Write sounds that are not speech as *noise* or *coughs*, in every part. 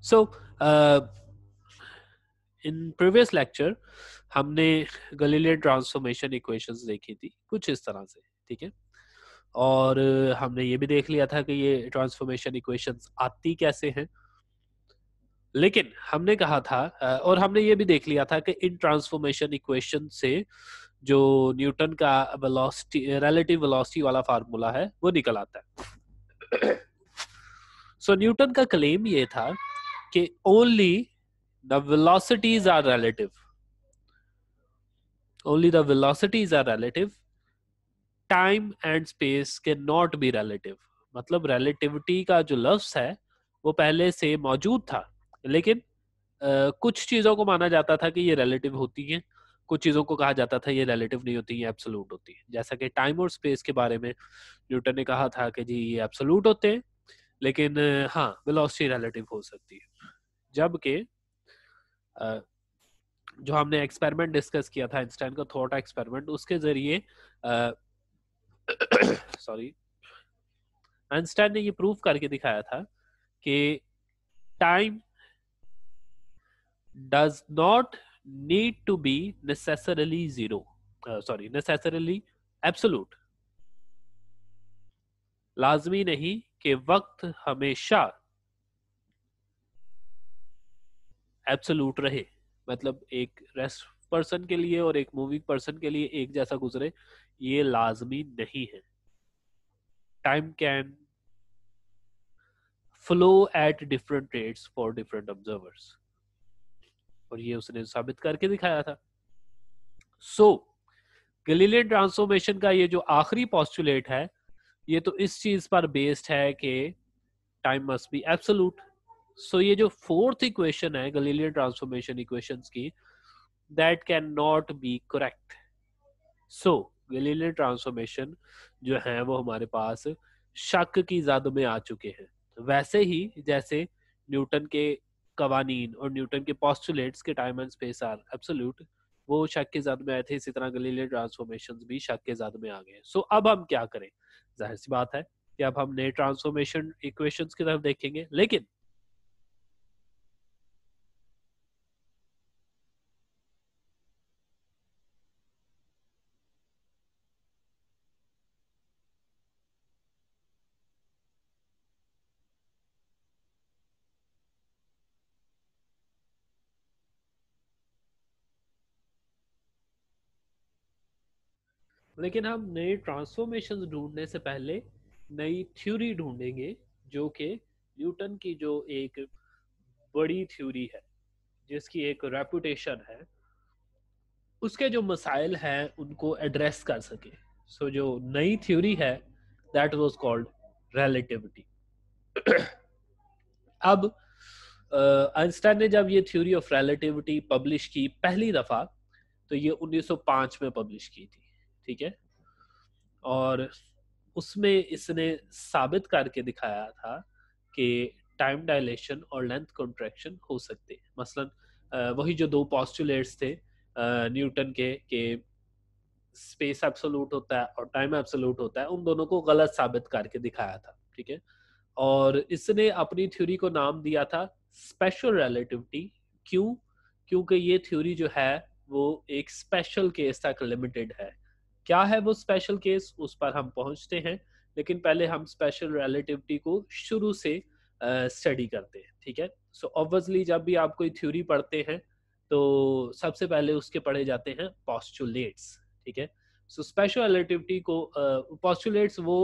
so uh, in previous lecture हमने Galilean transformation equations देखी थी कुछ इस तरह से ठीक है और हमने ये भी देख लिया था कि ये ट्रांसफॉर्मेशन इक्वेशंस आती कैसे हैं लेकिन हमने कहा था uh, और हमने ये भी देख लिया था कि इन ट्रांसफॉर्मेशन इक्वेशन से जो न्यूटन का वेलोसिटी रिलेटिव वेलोसिटी वाला फार्मूला है वो निकल आता है सो *coughs* so, न्यूटन का क्लेम ये था कि the velocities are relative only the velocities are relative time and space के नॉट बी रिलेटिव मतलब रिलेटिविटी का जो लफ्स है वो पहले से मौजूद था लेकिन आ, कुछ चीजों को माना जाता था कि ये रिलेटिव होती हैं कुछ चीजों को कहा जाता था ये रिलेटिव नहीं होती ये एब्सोल्यूट होती है जैसा कि टाइम और स्पेस के बारे में न्यूटन ने कहा था कि जी ये एब्सोल्यूट होते हैं लेकिन हाँ वेलोसिटी रिलेटिव हो सकती है जबकि जो हमने एक्सपेरिमेंट डिस्कस किया था इंस्टाइन का थॉट एक्सपेरिमेंट उसके जरिए सॉरी आइंस्टाइन *coughs* ने ये प्रूव करके दिखाया था कि time does not need to be necessarily zero sorry necessarily absolute लाजमी नहीं कि वक्त हमेशा एब्सोलूट रहे मतलब एक रेस्ट पर्सन के लिए और एक मूविंग पर्सन के लिए एक जैसा गुजरे ये लाजमी नहीं है time can flow at different rates for different observers और ये उसने साबित करके दिखाया था सो गलीलियन ट्रांसफॉर्मेशन का ये जो आखिरी पॉस्टुलेट है ये तो इस चीज पर बेस्ड है कि time must be absolute so so, ये जो फोर्थ इक्वेशन है गलीलियन ट्रांसफॉर्मेशन इक्वेशंस की that can not be correct so Galilean transformation जो है वो हमारे पास शक की जद में आ चुके हैं वैसे ही जैसे न्यूटन के कवानीन और न्यूटन के पॉस्टुलेट्स के time and space are absolute वो शक के जद में आए थे इसी तरह गलीलियन ट्रांसफॉर्मेशन भी शक के जद में आ गए सो so, अब हम क्या करें जाहिर सी बात है कि अब हम नए ट्रांसफॉर्मेशन इक्वेशंस की तरफ देखेंगे लेकिन लेकिन हम नए ट्रांसफॉर्मेशन ढूंढने से पहले नई थ्योरी ढूंढेंगे जो कि न्यूटन की जो एक बड़ी थ्योरी है जिसकी एक रेपुटेशन है उसके जो मसाइल हैं उनको एड्रेस कर सके सो so, जो नई थ्योरी है दैट वाज कॉल्ड रिलेटिविटी अब आइंस्टाइन uh, ने जब ये थ्योरी ऑफ रिलेटिविटी पब्लिश की पहली दफा तो ये 1905 में पब्लिश की थी ठीक है और उसमें इसने साबित करके दिखाया था कि टाइम डायलेशन और लेंथ कॉन्ट्रैक्शन हो सकते हैं मसलन वही जो दो पॉस्टुलेट्स थे न्यूटन के के स्पेस एब्सोल्यूट होता है और टाइम एब्सोल्यूट होता है उन दोनों को गलत साबित करके दिखाया था ठीक है और इसने अपनी थ्योरी को नाम दिया था स्पेशल रिलेटिविटी क्यों क्योंकि ये थ्योरी जो है वो एक स्पेशल केस तक लिमिटेड है क्या है वो स्पेशल केस उस पर हम पहुंचते हैं लेकिन पहले हम स्पेशल रिलेटिविटी को शुरू से स्टडी uh, करते हैं ठीक है सो ऑब्वियसली जब भी आप कोई थ्योरी पढ़ते हैं तो सबसे पहले उसके पढ़े जाते हैं पॉस्टुलेट्स ठीक है सो स्पेशल रिलेटिविटी को पॉस्टुलेट्स uh, वो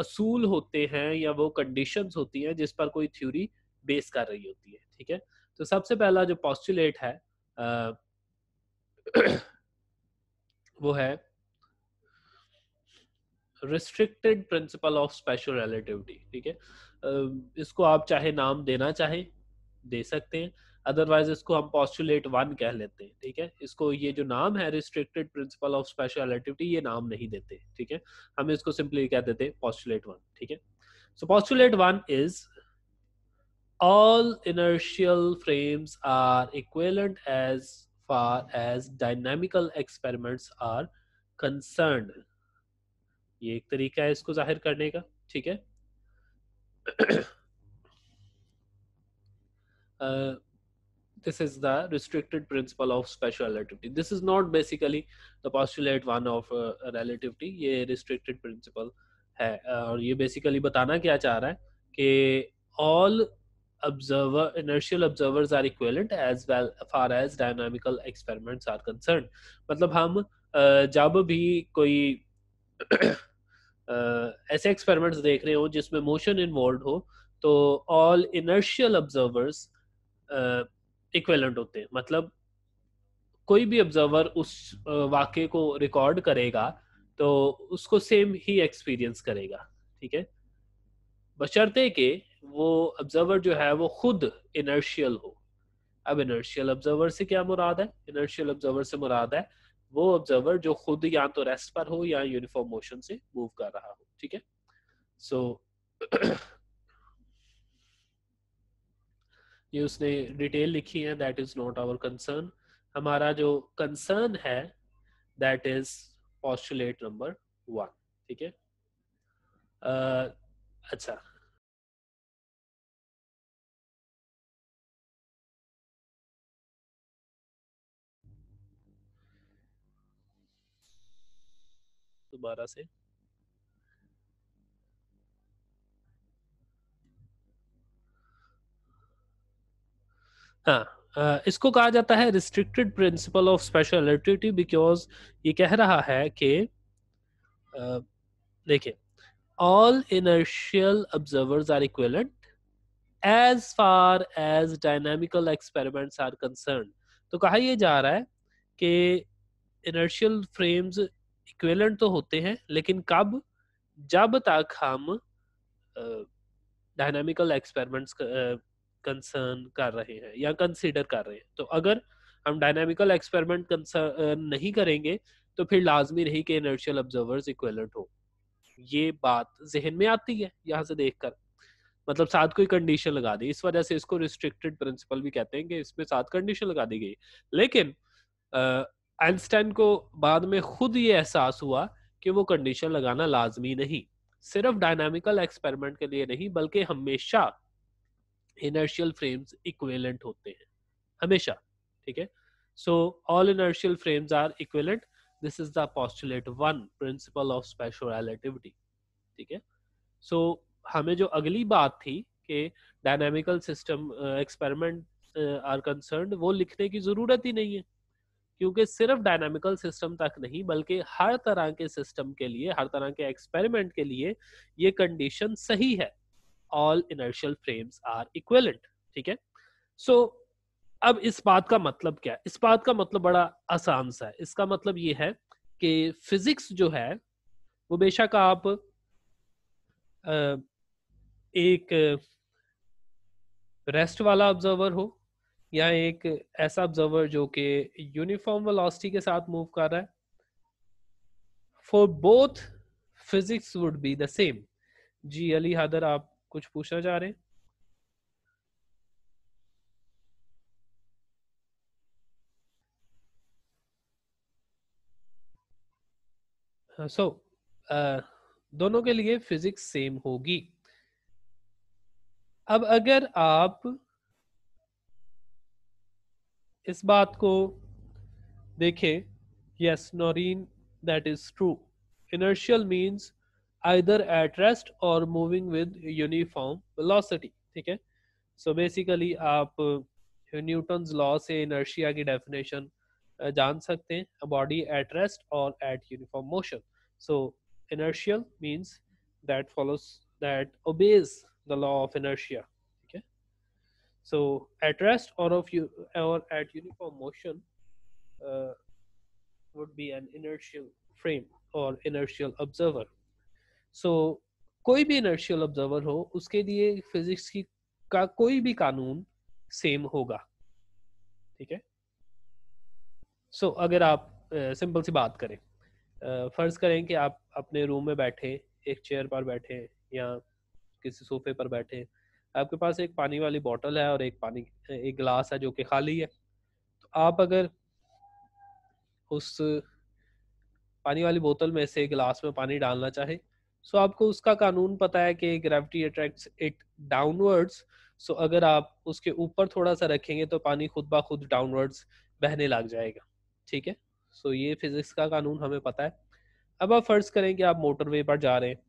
असूल uh, होते हैं या वो कंडीशंस होती हैं जिस पर कोई थ्योरी बेस कर रही होती है ठीक है तो सबसे पहला जो पॉस्टुलेट है *clears throat* वो है restricted principle of special relativity ठीक है इसको आप चाहे नाम देना चाहे दे सकते हैं अदरवाइज इसको हम पॉस्टुलेट वन कह लेते हैं ठीक है इसको ये जो नाम है restricted principle of special relativity ये नाम नहीं देते ठीक है हम इसको सिंपली कह देते हैं पॉस्टुलेट वन ठीक है so postulate one is all inertial frames are equivalent as far as dynamical experiments are concern ये एक तरीका है इसको जाहिर करने का ठीक है this is the restricted principle of special relativity this is not basically the postulate one of relativity ये रिस्ट्रिक्टेड प्रिंसिपल है और ये बेसिकली बताना क्या चाह रहा है कि all observer inertial observers are equivalent as well far as dynamical experiments are concerned मतलब हम जब भी कोई ऐसे एक्सपेरिमेंट्स देख रहे हो जिसमें मोशन इन्वॉल्व हो तो ऑल इनर्शियल ऑब्जर्वर्स इक्वेलेंट होते हैं मतलब कोई भी ऑब्जर्वर उस वाक्य को रिकॉर्ड करेगा तो उसको सेम ही एक्सपीरियंस करेगा ठीक है बशर्ते के वो ऑब्जर्वर जो है वो खुद इनर्शियल हो अब इनर्शियल ऑब्जर्वर से क्या मुराद है इनर्शियल ऑब्जर्वर से मुराद है वो ऑब्जर्वर जो खुद या तो रेस्ट पर हो या यूनिफॉर्म मोशन से मूव कर रहा हो ठीक है सो *clears throat* ये उसने डिटेल लिखी है that is not our concern हमारा जो कंसर्न है that is postulate number one ठीक है अच्छा दोबारा से हाँ इसको कहा जाता है restricted principle of special relativity because ये कह रहा है कि देखिए all inertial observers are equivalent as far as dynamical experiments are concern तो कहा यह जा रहा है कि इनर्शियल फ्रेम्स इक्वेलेंट तो होते हैं लेकिन कब जब तक हम डायनामिकल एक्सपेरिमेंट्स कंसर्न कर रहे हैं या कंसिडर कर रहे हैं तो अगर हम डायनामिकल एक्सपेरिमेंट कंसर्न नहीं करेंगे तो फिर लाजमी नहीं कि इनर्शियल ऑब्जर्वर्स इक्वेलेंट हो ये बात जहन में आती है यहाँ से देखकर मतलब साथ कोई कंडीशन लगा दी इस वजह से इसको रिस्ट्रिक्टेड प्रिंसिपल भी कहते हैं कि इसमें साथ कंडीशन लगा दी गई लेकिन आइंस्टाइन को बाद में खुद ये एहसास हुआ कि वो कंडीशन लगाना लाजमी नहीं सिर्फ डायनामिकल एक्सपेरिमेंट के लिए नहीं बल्कि हमेशा इनर्शियल फ्रेम्स इक्वेलेंट होते हैं हमेशा ठीक है so all inertial frames are equivalent this is the postulate one principle of special relativity ठीक है सो हमें जो अगली बात थी कि dynamical system experiment are concern वो लिखने की जरूरत ही नहीं है क्योंकि सिर्फ डायनामिकल सिस्टम तक नहीं बल्कि हर तरह के सिस्टम के लिए हर तरह के एक्सपेरिमेंट के लिए ये कंडीशन सही है all inertial frames are equivalent ठीक है सो अब इस बात का मतलब क्या है इस बात का मतलब बड़ा आसान सा है इसका मतलब ये है कि फिजिक्स जो है वो बेशक आप एक रेस्ट वाला ऑब्जर्वर हो या एक ऐसा ऑब्जर्वर जो कि यूनिफॉर्म वेलोसिटी के साथ मूव कर रहा है for both physics would be the same जी अली हादर आप कुछ पूछना चाह रहे हैं सो हाँ, so, uh, दोनों के लिए फिजिक्स सेम होगी अब अगर आप इस बात को देखें yes Noreen that is true inertial means either at rest or moving with uniform velocity ठीक है सो so बेसिकली आप न्यूटन्स uh, लॉ से इनर्शिया की डेफिनेशन uh, जान सकते हैं बॉडी एट रेस्ट और at uniform motion so inertial means that follows that obeys the law of inertia So at rest or of you or at uniform motion uh, would be an inertial frame or inertial observer. So कोई भी inertial observer हो उसके लिए physics की का कोई भी कानून सेम होगा ठीक है सो so, अगर आप सिंपल uh, सी बात करें uh, फर्ज करें कि आप अपने रूम में बैठे एक चेयर पर बैठे या किसी सोफे पर बैठे आपके पास एक पानी वाली बॉटल है और एक पानी एक गिलास है जो कि खाली है तो आप अगर उस पानी वाली बोतल में से गिलास में पानी डालना चाहे सो आपको उसका कानून पता है कि gravity attracts it downwards so अगर आप उसके ऊपर थोड़ा सा रखेंगे तो पानी खुद ब खुद डाउनवर्ड्स बहने लग जाएगा ठीक है सो ये फिजिक्स का कानून हमें पता है अब आप फर्ज करें कि आप मोटरवे पर जा रहे हैं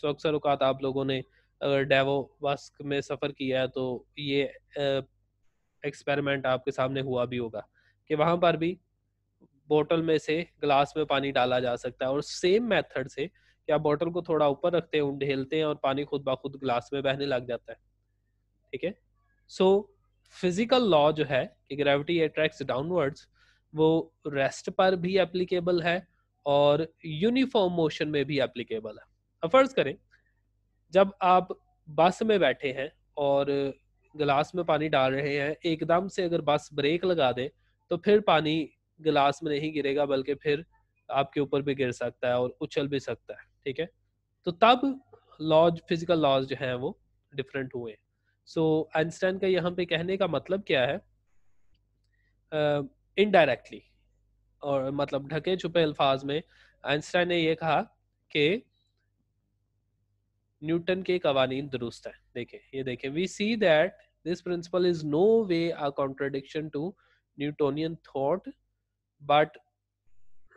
सो अक्सर अवकात आप लोगों ने अगर डेवो वास्क में सफ़र किया है तो ये एक्सपेरिमेंट आपके सामने हुआ भी होगा कि वहां पर भी बोतल में से ग्लास में पानी डाला जा सकता है और सेम मेथड से कि आप बोतल को थोड़ा ऊपर रखते हैं ढेलते हैं और पानी खुद बाखुद ग्लास में बहने लग जाता है ठीक है सो फिजिकल लॉ जो है कि ग्रेविटी अट्रैक्ट डाउनवर्ड्स वो रेस्ट पर भी एप्लीकेबल है और यूनिफॉर्म मोशन में भी एप्लीकेबल है फर्ज करें जब आप बस में बैठे हैं और गिलास में पानी डाल रहे हैं एकदम से अगर बस ब्रेक लगा दे तो फिर पानी गिलास में नहीं गिरेगा बल्कि फिर आपके ऊपर भी गिर सकता है और उछल भी सकता है ठीक है तो तब लॉज फिजिकल लॉज जो है वो डिफरेंट हुए हैं सो so, आइंस्टाइन का यहाँ पे कहने का मतलब क्या है इनडायरेक्टली uh, और मतलब ढके छुपे अल्फाज में आइंस्टाइन ने ये कहा कि न्यूटन के कवानीन दुरुस्त है देखे ये देखे we see that this principle is no way a contradiction to Newtonian thought but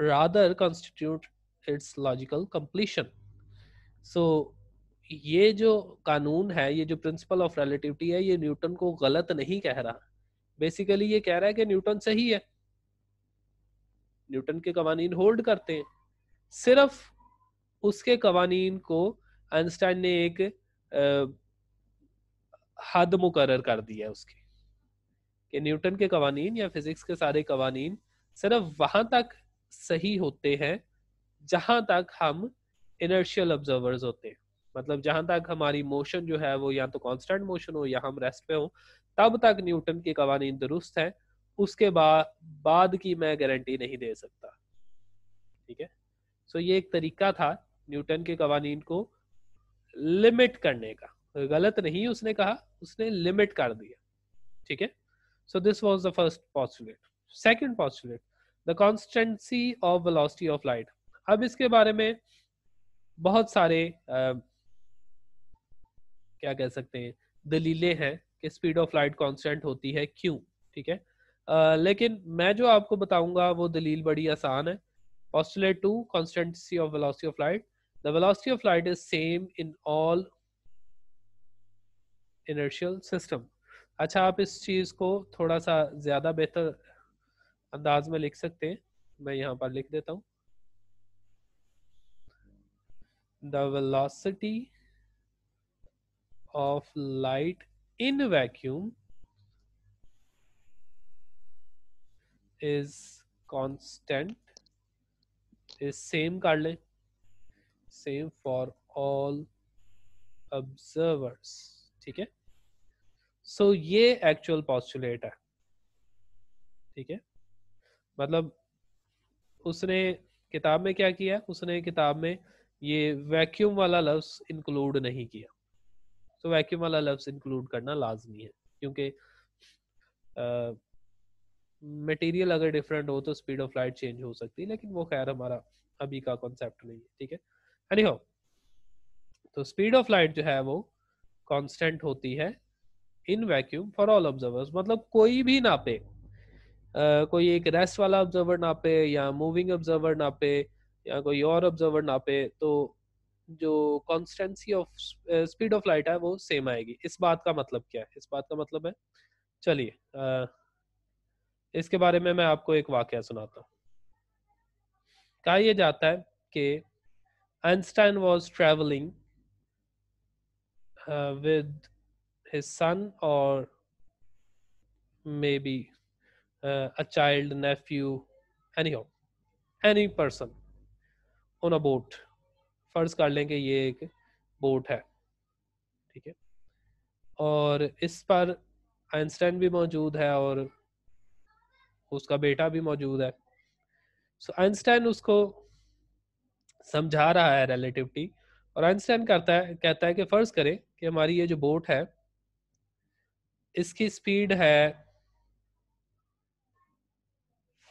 rather constitute its logical completion so ये जो कानून है ये जो प्रिंसिपल ऑफ रिलेटिविटी है ये न्यूटन को गलत नहीं कह रहा बेसिकली ये कह रहा है कि न्यूटन सही है न्यूटन के कवानीन होल्ड करते हैं सिर्फ उसके कवानीन को आइंस्टाइन ने एक हद मुकर कर दी है उसकी कि न्यूटन के कवानीन या फिजिक्स के सारे कवानीन सिर्फ वहां तक सही होते हैं जहां तक हम इनर्शियल ऑब्जर्वर्स होते हैं मतलब जहां तक हमारी मोशन जो है वो या तो कांस्टेंट मोशन हो या हम रेस्ट पे हो तब तक न्यूटन के कवानीन दुरुस्त हैं उसके बाद बाद की मैं गारंटी नहीं दे सकता ठीक है सो ये एक तरीका था न्यूटन के कवानीन को लिमिट करने का गलत नहीं उसने कहा उसने लिमिट कर दिया ठीक है so this was the first postulate second postulate the constancy of velocity of light अब इसके बारे में बहुत सारे आ, क्या कह सकते हैं दलीलें हैं कि स्पीड ऑफ लाइट कॉन्स्टेंट होती है क्यों ठीक है आ, लेकिन मैं जो आपको बताऊंगा वो दलील बड़ी आसान है postulate two constancy of velocity of light The velocity of light is same in all inertial system. अच्छा आप इस चीज़ को थोड़ा सा ज़्यादा बेहतर अंदाज में लिख सकते हैं मैं यहां पर लिख देता हूं the velocity of light in vacuum is constant is same कर लें सेम फॉर ऑल ऑब्जर्वर्स ठीक है सो ये एक्चुअल पॉस्टुलेट है ठीक है मतलब उसने किताब में क्या किया उसने किताब में ये वैक्यूम वाला लफ्स इंक्लूड नहीं किया तो वैक्यूम वाला लफ्स इंक्लूड करना लाजमी है क्योंकि मटेरियल अगर डिफरेंट हो तो स्पीड ऑफ लाइट चेंज हो सकती है लेकिन वो खैर हमारा अभी का कॉन्सेप्ट नहीं है ठीक है एनी हो तो स्पीड ऑफ लाइट जो है वो कांस्टेंट होती है in vacuum for all observers मतलब कोई भी नापे uh, कोई एक रेस्ट वाला ऑब्जर्वर नापे या मूविंग ऑब्जर्वर नापे या कोई और ऑब्जर्वर नापे तो जो constancy of speed of light है वो सेम आएगी इस बात का मतलब क्या है इस बात का मतलब है चलिए इसके बारे में मैं आपको एक वाक्य सुनाता हूँ कहा यह जाता है कि Einstein was traveling uh, with his son or maybe uh, a child, nephew, anyhow, any person on a boat. फर्ज कर लें कि ये एक बोट है ठीक है और इस पर आइंस्टाइन भी मौजूद है और उसका बेटा भी मौजूद है सो so, आइंस्टाइन उसको समझा रहा है रिलेटिविटी और आइंस्टाइन करता है कहता है कि फर्ज करें कि हमारी ये जो बोट है इसकी स्पीड है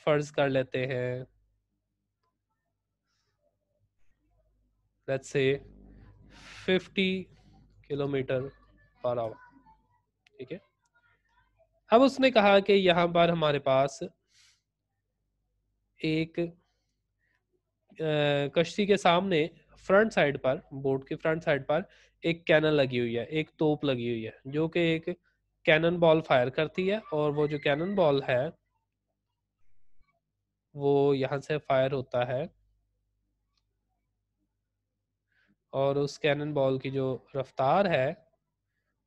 फर्ज कर लेते हैं let's say 50 kilometre per hour ठीक है अब उसने कहा कि यहां पर हमारे पास एक कश्ती के सामने फ्रंट साइड पर बोर्ड के फ्रंट साइड पर एक कैनन लगी हुई है एक तोप लगी हुई है जो कि एक कैनन बॉल फायर करती है और वो जो कैनन बॉल है वो यहां से फायर होता है और उस कैनन बॉल की जो रफ्तार है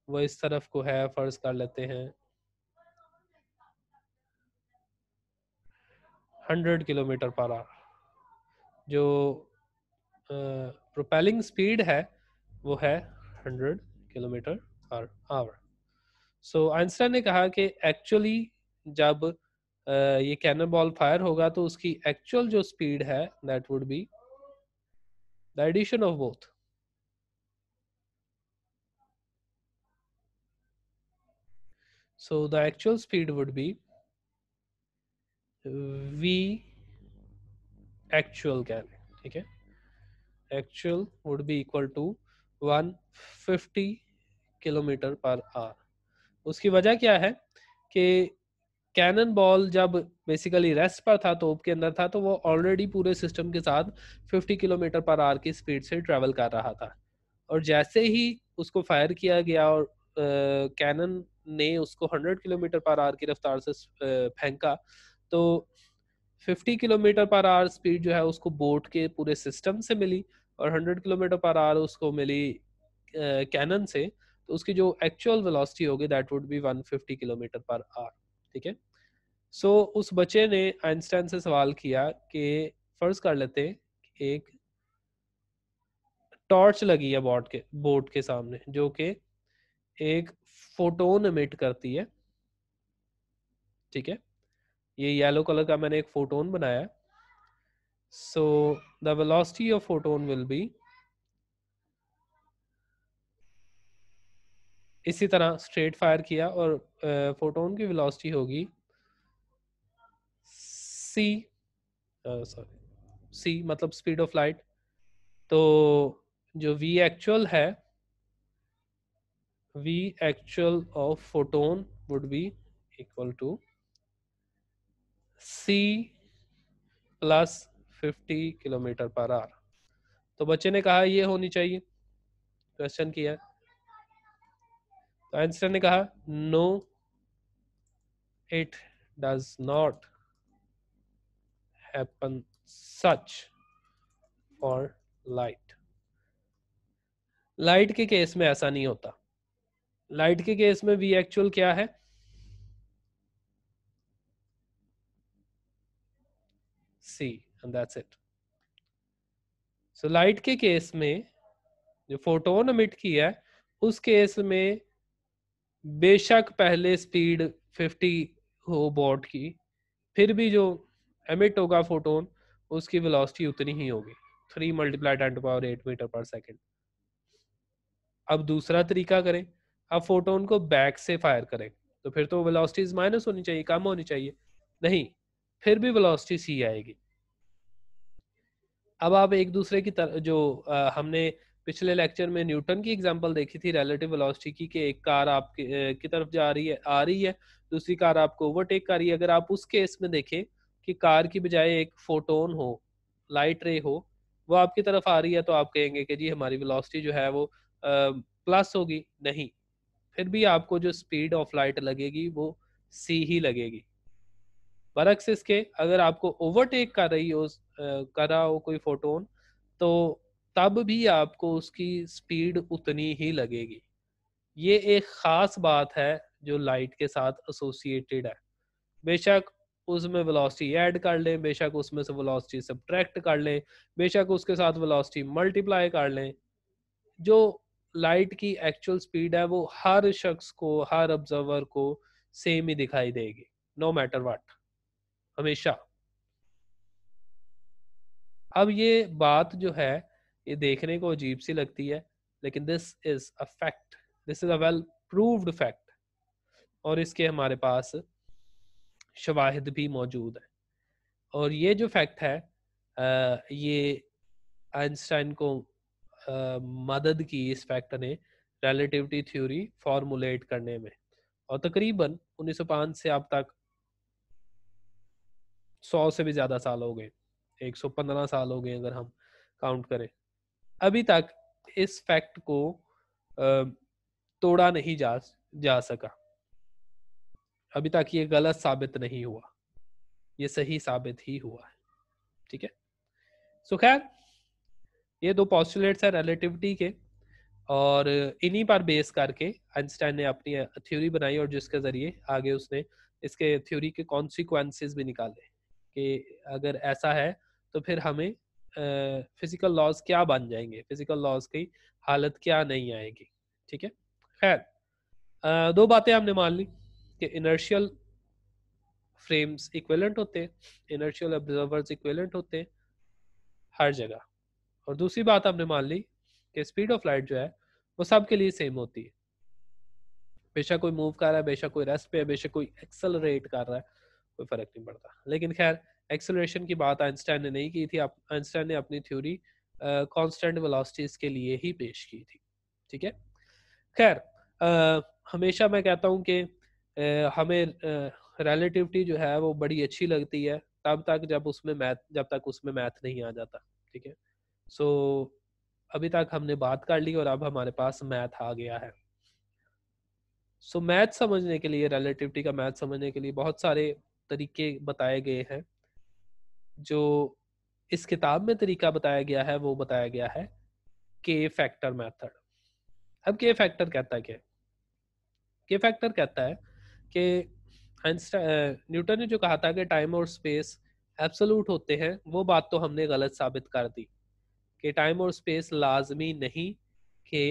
वो इस तरफ को है फर्ज कर लेते हैं हंड्रेड किलोमीटर पर आवर जो प्रोपेलिंग स्पीड है वो है 100 kilometre per hour so Einstein ने कहा कि एक्चुअली जब आ, ये कैनन बॉल फायर होगा तो उसकी एक्चुअल जो स्पीड है that would be the addition of both so the actual speed would be v actual क्या है ठीक है actual would be equal to 150 kilometre per hour उसकी वजह क्या है कि कैनन बॉल जब बेसिकली रेस्ट पर था तोप के अंदर था तो वो ऑलरेडी पूरे सिस्टम के साथ 50 किलोमीटर पर आवर की स्पीड से ट्रेवल कर रहा था और जैसे ही उसको फायर किया गया और कैनन uh, ने उसको 100 किलोमीटर पर आर की रफ्तार से फेंका तो 50 किलोमीटर पर आवर स्पीड जो है उसको बोट के पूरे सिस्टम से मिली और 100 किलोमीटर पर आवर उसको मिली कैनन uh, से तो उसकी जो एक्चुअल वेलोसिटी होगी that would be 150 kilometre per hour ठीक है सो उस बच्चे ने आइंस्टाइन से सवाल किया कि फर्ज कर लेते एक टॉर्च लगी है बोट के बोट के सामने जो कि एक फोटोन इमिट करती है ठीक है ये येलो कलर का मैंने एक फोटोन बनाया so the velocity of photon will be इसी तरह स्ट्रेट फायर किया और फोटोन की वेलोसिटी होगी सी सॉरी सी मतलब स्पीड ऑफ लाइट तो जो वी एक्चुअल है v actual of photon would be equal to c plus fifty kilometre per hour तो बच्चे ने कहा ये होनी चाहिए क्वेश्चन किया तो आंसर ने कहा no it does not happen such for light light के केस में ऐसा नहीं होता लाइट के केस में वी एक्चुअल क्या है c and that's it so light के केस में जो फोटोन अमिट किया है उस केस में बेशक पहले स्पीड 50 हो बॉट की फिर भी जो एमिट होगा फोटोन उसकी वेलोसिटी उतनी ही होगी three multiply ten to power eight metre per second अब दूसरा तरीका करें अब फोटोन को बैक से फायर करें तो फिर तो वेलोसिटीज माइनस होनी चाहिए कम होनी चाहिए नहीं फिर भी वेलोसिटी सी आएगी अब आप एक दूसरे की तरह जो आ, हमने पिछले लेक्चर में न्यूटन की एग्जांपल देखी थी रिलेटिव वेलोसिटी की कि एक कार आपके की तरफ जा रही है आ रही है दूसरी कार आपको ओवरटेक कर रही है अगर आप उस केस में देखें कि कार की बजाय एक फोटोन हो लाइट रे हो वो आपकी तरफ आ रही है तो आप कहेंगे कि जी हमारी वेलोसिटी जो है वो प्लस होगी नहीं फिर भी आपको जो स्पीड ऑफ लाइट लगेगी वो सी ही लगेगी बरक्स इसके अगर आपको ओवरटेक कर रही हो कर रहा हो कोई फोटोन तो तब भी आपको उसकी स्पीड उतनी ही लगेगी ये एक ख़ास बात है जो लाइट के साथ एसोसिएटेड है बेशक उसमें वेलोसिटी ऐड कर लें बेशक उसमें से वेलोसिटी सब्ट्रैक्ट कर लें बेशक उसके साथ वेलोसिटी मल्टीप्लाई कर लें जो लाइट की एक्चुअल स्पीड है वो हर शख्स को हर ऑब्जर्वर को सेम ही दिखाई देगी नो मैटर वाट हमेशा अब ये बात जो है ये देखने को अजीब सी लगती है लेकिन this is a fact this is a well proved fact और इसके हमारे पास शवाहिद भी मौजूद है और ये जो फैक्ट है ये आइंस्टाइन को मदद की इस फैक्ट ने रिलेटिविटी थ्योरी फॉर्मुलेट करने में और तकरीबन 1905 से अब तक सौ से भी ज्यादा साल हो गए एक सौ पंद्रह साल हो गए अगर हम काउंट करें अभी तक इस फैक्ट को तोड़ा नहीं जा जा सका अभी तक ये गलत साबित नहीं हुआ ये सही साबित ही हुआ है ठीक है सो खैर ये दो पॉस्टुलेट्स हैं रिलेटिविटी के और इन्हीं पर बेस करके आइंस्टाइन ने अपनी थ्योरी बनाई और जिसके जरिए आगे उसने इसके थ्योरी के कॉन्सिक्वेंसेस भी निकाले कि अगर ऐसा है तो फिर हमें फिजिकल लॉज क्या बन जाएंगे फिजिकल लॉज की हालत क्या नहीं आएगी ठीक है खैर दो बातें हमने मान ली कि इनर्शियल फ्रेम्स इक्वेलेंट होते हैं इनर्शियल ऑब्जर्वर्स इक्वेलेंट होते हैं हर जगह और दूसरी बात हमने मान ली कि स्पीड ऑफ लाइट जो है वो सबके लिए सेम होती है बेशक कोई मूव कर रहा है बेशक कोई रेस्ट पे है बेशक कोई एक्सलरेट कर रहा है कोई फर्क नहीं पड़ता लेकिन खैर एक्सेलरेशन की बात आइंस्टाइन ने नहीं की थी आइंस्टाइन ने अपनी थ्योरी कांस्टेंट वेलोसिटीज के लिए ही पेश की थी ठीक है खैर हमेशा मैं कहता हूँ कि हमें रिलेटिविटी जो है वो बड़ी अच्छी लगती है तब तक जब उसमें मैथ जब तक उसमें मैथ नहीं आ जाता ठीक है सो अभी तक हमने बात कर ली और अब हमारे पास मैथ आ गया है सो मैथ समझने के लिए रिलेटिविटी का मैथ समझने के लिए बहुत सारे तरीके बताए गए हैं जो इस किताब में तरीका बताया गया है वो बताया गया है के फैक्टर मेथड अब के फैक्टर कहता है क्या के फैक्टर कहता है कि न्यूटन ने जो कहा था कि टाइम और स्पेस एब्सोलूट होते हैं वो बात तो हमने गलत साबित कर दी कि टाइम और स्पेस लाजमी नहीं के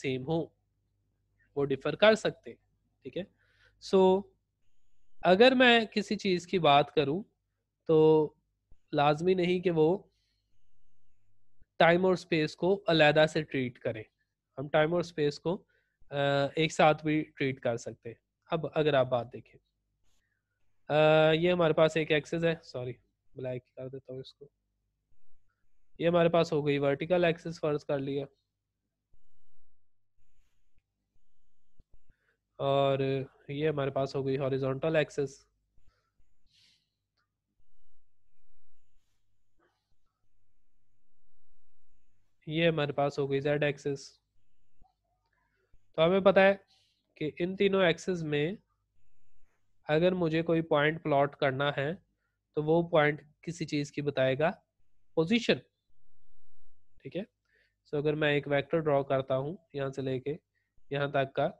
सेम हो वो डिफर कर सकते ठीक है सो so, अगर मैं किसी चीज की बात करूं तो लाजमी नहीं कि वो टाइम और स्पेस को अलहदा से ट्रीट करें हम टाइम और स्पेस को एक साथ भी ट्रीट कर सकते हैं अब अगर आप बात देखें ये हमारे पास एक एक्सेस है सॉरी ब्लैक कर देता हूँ इसको ये हमारे पास हो गई वर्टिकल एक्सेस फर्ज कर लिया और ये हमारे पास हो गई हॉरिजॉन्टल एक्सेस ये हमारे पास हो गई जेड एक्सेस तो हमें पता है कि इन तीनों एक्सेस में अगर मुझे कोई पॉइंट प्लॉट करना है तो वो पॉइंट किसी चीज की बताएगा पोजीशन ठीक है सो अगर मैं एक वेक्टर ड्रॉ करता हूँ यहाँ से लेके यहाँ तक का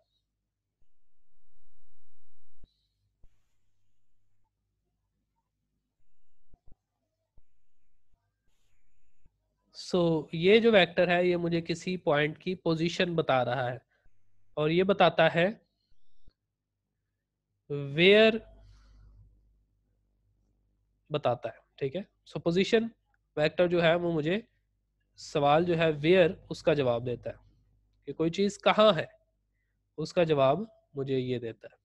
सो so, ये जो वेक्टर है ये मुझे किसी पॉइंट की पोजीशन बता रहा है और ये बताता है वेयर बताता है ठीक है सो पोजीशन वेक्टर जो है वो मुझे सवाल जो है वेयर उसका जवाब देता है कि कोई चीज कहाँ है उसका जवाब मुझे ये देता है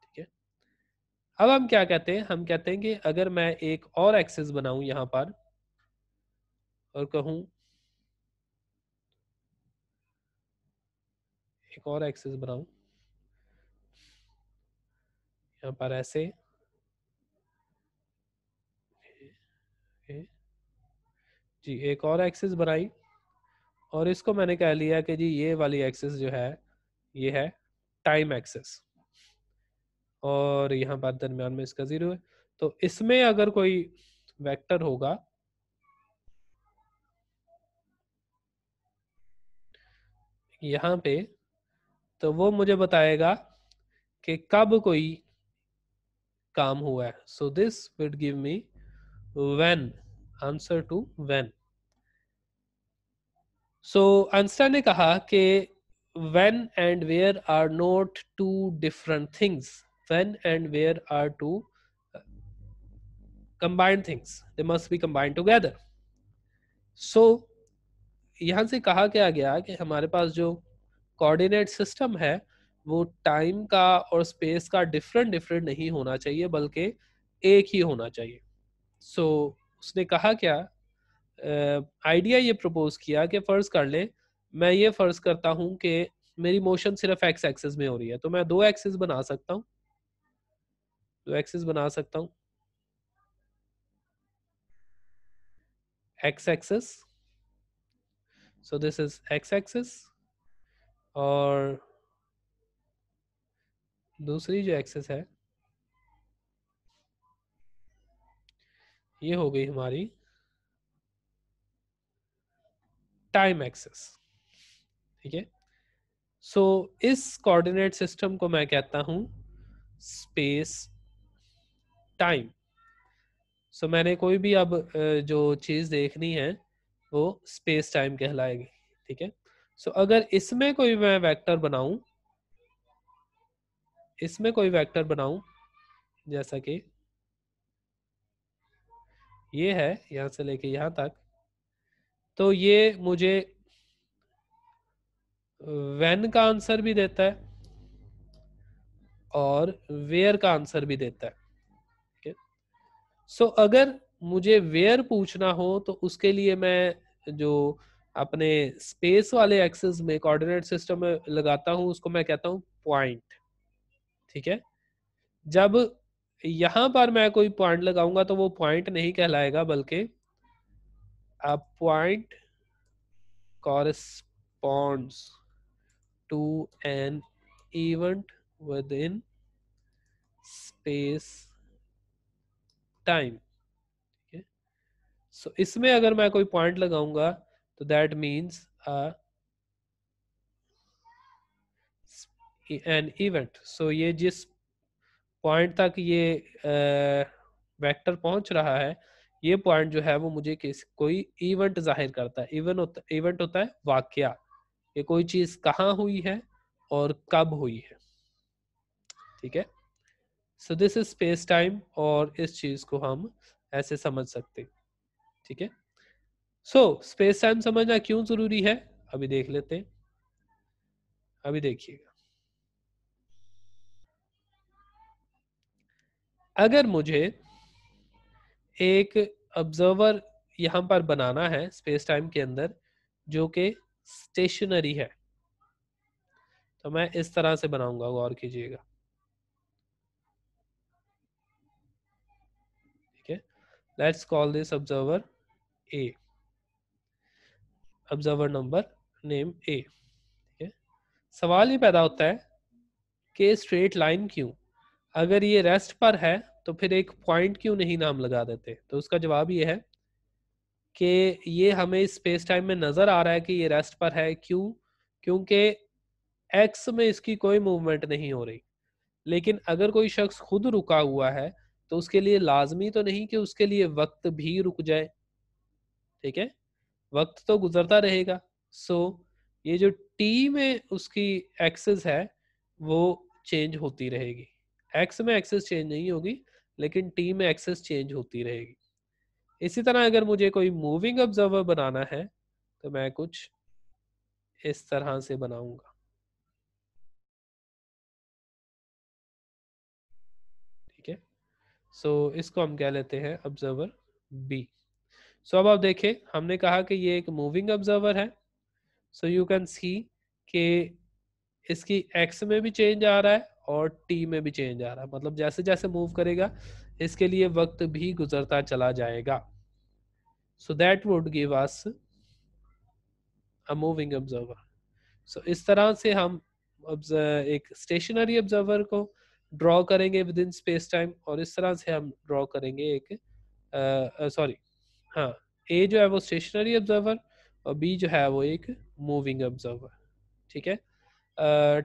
ठीक है अब हम क्या कहते हैं हम कहते हैं कि अगर मैं एक और एक्सेस बनाऊं यहाँ पर और कहूँ एक और एक्सेस बनाऊ यहाँ पर ऐसे जी एक और एक्सेस बनाई और इसको मैंने कह लिया कि जी ये वाली एक्सेस जो है ये है टाइम एक्सेस और यहाँ पर दरम्यान में इसका जीरो है तो इसमें अगर कोई वेक्टर होगा यहाँ पे तो वो मुझे बताएगा कि कब कोई काम हुआ है so this would give me when answer to when so आंसर ने कहा कि when and where are not two different things when and where are two combined things they must be combined together so यहाँ से कहा क्या गया कि हमारे पास जो कोऑर्डिनेट सिस्टम है वो टाइम का और स्पेस का डिफरेंट डिफरेंट नहीं होना चाहिए बल्कि एक ही होना चाहिए सो so, उसने कहा क्या आइडिया uh, ये प्रपोज किया कि फ़र्ज़ कर लें मैं ये फ़र्ज़ करता हूँ कि मेरी मोशन सिर्फ एक्स एक्सिस में हो रही है तो मैं दो एक्सिस बना सकता हूँ दो एक्सिस बना सकता हूँ x axis So this is x-axis और दूसरी जो एक्सेस है ये हो गई हमारी टाइम एक्सेस ठीक है सो इस कोऑर्डिनेट सिस्टम को मैं कहता हूं स्पेस टाइम सो मैंने कोई भी अब जो चीज देखनी है वो स्पेस टाइम कहलाएगी ठीक है सो अगर इसमें कोई मैं वेक्टर बनाऊं इसमें कोई वेक्टर बनाऊं जैसा कि ये है यहां से लेके यहां तक तो ये मुझे वेन का आंसर भी देता है और वेयर का आंसर भी देता है सो so, अगर मुझे वेयर पूछना हो तो उसके लिए मैं जो अपने स्पेस वाले एक्सेस में कोऑर्डिनेट सिस्टम में लगाता हूं उसको मैं कहता हूं पॉइंट ठीक है जब यहां पर मैं कोई पॉइंट लगाऊंगा तो वो पॉइंट नहीं कहलाएगा बल्कि point to an event within space time so so, इसमें अगर मैं कोई पॉइंट लगाऊंगा तो that means an event so ये जिस पॉइंट तक ये वेक्टर uh, पहुंच रहा है ये पॉइंट जो है वो मुझे किस कोई इवेंट जाहिर करता है इवन होता इवेंट होता है वाक्य ये कोई चीज कहाँ हुई है और कब हुई है ठीक है so this is space time और इस चीज को हम ऐसे समझ सकते हैं ठीक है सो स्पेस टाइम समझना क्यों जरूरी है अभी देख लेते हैं अभी देखिएगा अगर मुझे एक ऑब्जर्वर यहां पर बनाना है स्पेस टाइम के अंदर जो कि स्टेशनरी है तो मैं इस तरह से बनाऊंगा गौर कीजिएगा ठीक है let's call this observer A observer number name A ठीक है सवाल ये पैदा होता है कि स्ट्रेट लाइन क्यों अगर ये रेस्ट पर है तो फिर एक पॉइंट क्यों नहीं नाम लगा देते तो उसका जवाब ये है कि ये हमें स्पेस टाइम में नजर आ रहा है कि ये रेस्ट पर है क्यों क्योंकि एक्स में इसकी कोई मूवमेंट नहीं हो रही लेकिन अगर कोई शख्स खुद रुका हुआ है तो उसके लिए लाजमी तो नहीं कि उसके लिए वक्त भी रुक जाए ठीक है वक्त तो गुजरता रहेगा सो so, ये जो टी में उसकी एक्सेस है वो चेंज होती रहेगी एक्स में एक्सेस चेंज नहीं होगी लेकिन टी में एक्सेस चेंज होती रहेगी इसी तरह अगर मुझे कोई मूविंग ऑब्जर्वर बनाना है तो मैं कुछ इस तरह से बनाऊंगा ठीक है सो इसको हम कह लेते हैं ऑब्जर्वर बी सो so, अब आप देखें हमने कहा कि ये एक मूविंग ऑब्जर्वर है सो यू कैन सी के इसकी एक्स में भी चेंज आ रहा है और टी में भी चेंज आ रहा है मतलब जैसे जैसे मूव करेगा इसके लिए वक्त भी गुजरता चला जाएगा so that would give us a moving observer so इस तरह से हम एक स्टेशनरी ऑब्जर्वर को ड्रॉ करेंगे विद इन स्पेस टाइम और इस तरह से हम ड्रॉ करेंगे एक सॉरी uh, uh, हाँ ए जो है वो स्टेशनरी ऑब्जर्वर और बी जो है वो एक मूविंग ऑब्जर्वर ठीक है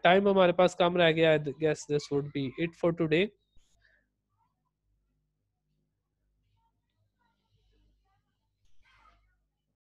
टाइम uh, हमारे पास कम रह गया guess this would be it for today